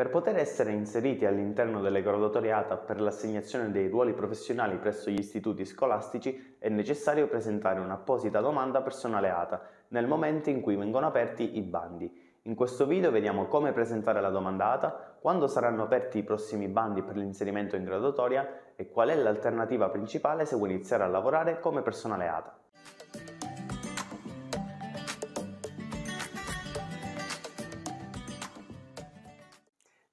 Per poter essere inseriti all'interno delle ATA per l'assegnazione dei ruoli professionali presso gli istituti scolastici è necessario presentare un'apposita domanda personale ATA nel momento in cui vengono aperti i bandi. In questo video vediamo come presentare la domanda ATA, quando saranno aperti i prossimi bandi per l'inserimento in graduatoria e qual è l'alternativa principale se vuoi iniziare a lavorare come personaleata.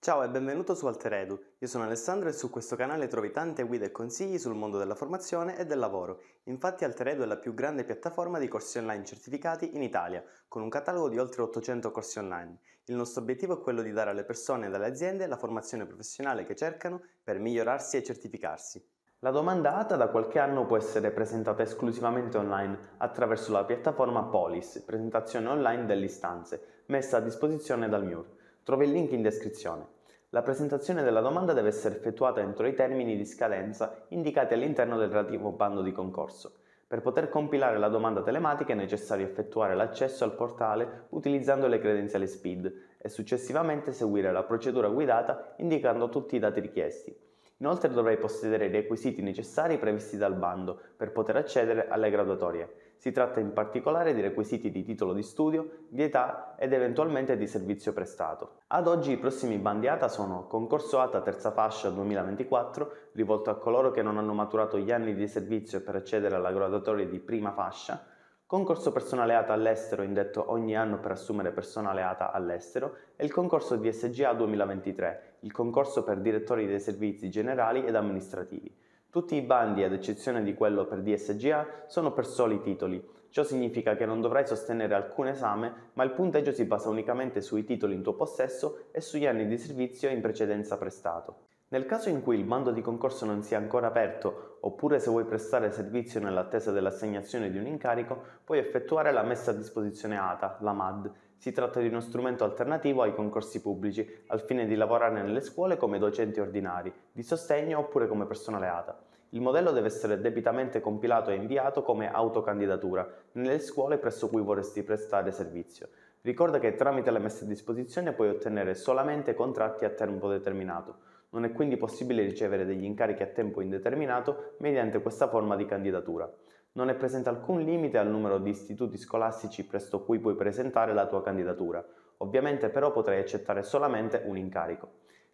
Ciao e benvenuto su Alteredu, io sono Alessandro e su questo canale trovi tante guide e consigli sul mondo della formazione e del lavoro. Infatti Alteredu è la più grande piattaforma di corsi online certificati in Italia, con un catalogo di oltre 800 corsi online. Il nostro obiettivo è quello di dare alle persone e alle aziende la formazione professionale che cercano per migliorarsi e certificarsi. La domanda ATA da qualche anno può essere presentata esclusivamente online attraverso la piattaforma Polis, presentazione online delle istanze, messa a disposizione dal MIUR. Trovi il link in descrizione. La presentazione della domanda deve essere effettuata entro i termini di scadenza indicati all'interno del relativo bando di concorso. Per poter compilare la domanda telematica è necessario effettuare l'accesso al portale utilizzando le credenziali SPID e successivamente seguire la procedura guidata indicando tutti i dati richiesti. Inoltre dovrai possedere i requisiti necessari previsti dal bando per poter accedere alle graduatorie. Si tratta in particolare di requisiti di titolo di studio, di età ed eventualmente di servizio prestato. Ad oggi i prossimi bandi ATA sono concorso ATA terza fascia 2024, rivolto a coloro che non hanno maturato gli anni di servizio per accedere alla graduatoria di prima fascia, Concorso persona alleata all'estero indetto ogni anno per assumere persona alleata all'estero è il concorso di SGA 2023, il concorso per direttori dei servizi generali ed amministrativi. Tutti i bandi, ad eccezione di quello per DSGA, sono per soli titoli. Ciò significa che non dovrai sostenere alcun esame, ma il punteggio si basa unicamente sui titoli in tuo possesso e sugli anni di servizio in precedenza prestato. Nel caso in cui il bando di concorso non sia ancora aperto, oppure se vuoi prestare servizio nell'attesa dell'assegnazione di un incarico, puoi effettuare la messa a disposizione ATA, la MAD. Si tratta di uno strumento alternativo ai concorsi pubblici, al fine di lavorare nelle scuole come docenti ordinari, di sostegno oppure come personale ATA. Il modello deve essere debitamente compilato e inviato come autocandidatura nelle scuole presso cui vorresti prestare servizio. Ricorda che tramite la messa a disposizione puoi ottenere solamente contratti a tempo determinato. Non è quindi possibile ricevere degli incarichi a tempo indeterminato mediante questa forma di candidatura. Non è presente alcun limite al numero di istituti scolastici presso cui puoi presentare la tua candidatura. Ovviamente però potrai accettare solamente un incarico.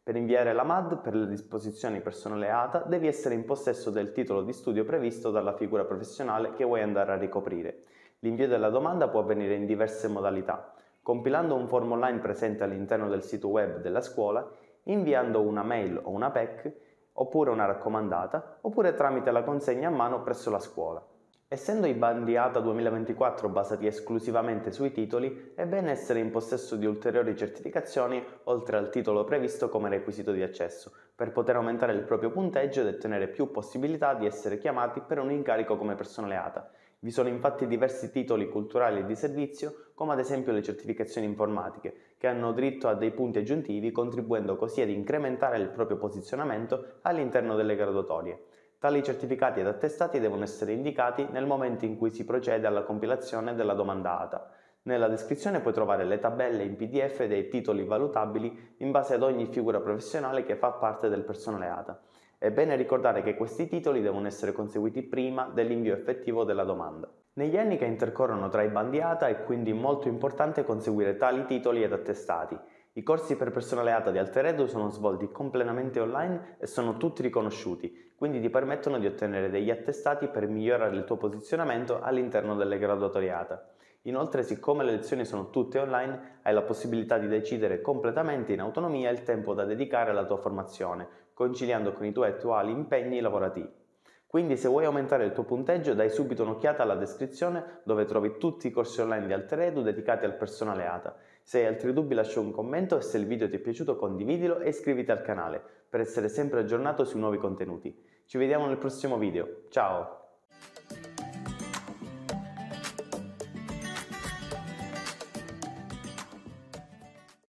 Per inviare la MAD per le disposizioni personale ATA devi essere in possesso del titolo di studio previsto dalla figura professionale che vuoi andare a ricoprire. L'invio della domanda può avvenire in diverse modalità. Compilando un form online presente all'interno del sito web della scuola, inviando una mail o una PEC, oppure una raccomandata, oppure tramite la consegna a mano presso la scuola. Essendo i bandi ATA 2024 basati esclusivamente sui titoli, è bene essere in possesso di ulteriori certificazioni oltre al titolo previsto come requisito di accesso, per poter aumentare il proprio punteggio ed ottenere più possibilità di essere chiamati per un incarico come personale ATA. Vi sono infatti diversi titoli culturali e di servizio, come ad esempio le certificazioni informatiche, che hanno diritto a dei punti aggiuntivi contribuendo così ad incrementare il proprio posizionamento all'interno delle graduatorie. Tali certificati ed attestati devono essere indicati nel momento in cui si procede alla compilazione della domanda ATA. Nella descrizione puoi trovare le tabelle in PDF dei titoli valutabili in base ad ogni figura professionale che fa parte del personale ATA. È bene ricordare che questi titoli devono essere conseguiti prima dell'invio effettivo della domanda. Negli anni che intercorrono tra i bandi ATA è quindi molto importante conseguire tali titoli ed attestati. I corsi per personale ATA di Alteredo sono svolti completamente online e sono tutti riconosciuti, quindi ti permettono di ottenere degli attestati per migliorare il tuo posizionamento all'interno delle graduatorie ATA. Inoltre, siccome le lezioni sono tutte online, hai la possibilità di decidere completamente in autonomia il tempo da dedicare alla tua formazione, conciliando con i tuoi attuali impegni lavorativi. Quindi se vuoi aumentare il tuo punteggio dai subito un'occhiata alla descrizione dove trovi tutti i corsi online di Alteredu dedicati al personale ATA. Se hai altri dubbi lascia un commento e se il video ti è piaciuto condividilo e iscriviti al canale per essere sempre aggiornato sui nuovi contenuti. Ci vediamo nel prossimo video, ciao!